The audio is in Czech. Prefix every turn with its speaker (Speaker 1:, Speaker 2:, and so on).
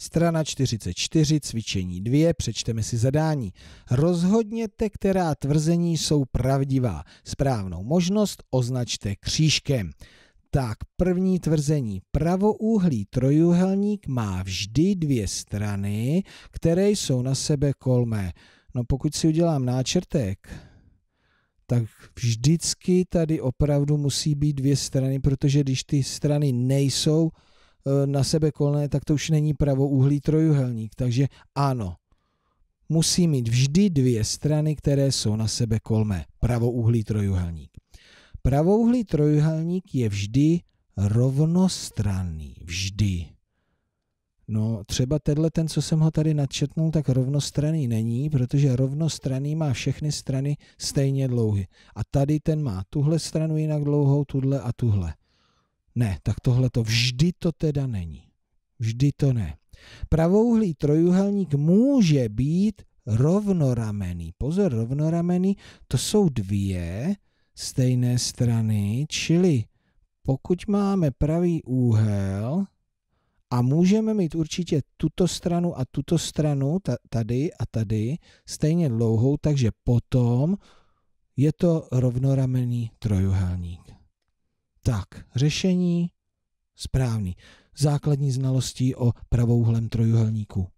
Speaker 1: Strana 44, cvičení 2, přečteme si zadání. Rozhodněte, která tvrzení jsou pravdivá. Správnou možnost označte křížkem. Tak, první tvrzení. Pravoúhlý trojuhelník má vždy dvě strany, které jsou na sebe kolmé. No pokud si udělám náčrtek, tak vždycky tady opravdu musí být dvě strany, protože když ty strany nejsou, Eh, na sebe kolné, tak to už není pravouhlý trojuhelník. Takže ano, musí mít vždy dvě strany, které jsou na sebe kolmé. Pravouhlý trojuhelník. Pravouhlý trojuhelník je vždy rovnostranný. Vždy. No třeba tenhle, ten, co jsem ho tady nadčetnul, tak rovnostranný není, protože rovnostranný má všechny strany stejně dlouhy. A tady ten má tuhle stranu jinak dlouhou, tuhle a tuhle. Ne, tak tohle to vždy to teda není. Vždy to ne. Pravouhlý trojuhelník může být rovnoramený. Pozor, rovnoramený, to jsou dvě stejné strany, čili pokud máme pravý úhel a můžeme mít určitě tuto stranu a tuto stranu, tady a tady, stejně dlouhou, takže potom je to rovnoramený trojuhelník. Tak, řešení správný. Základní znalosti o pravouhlém trojuhelníku.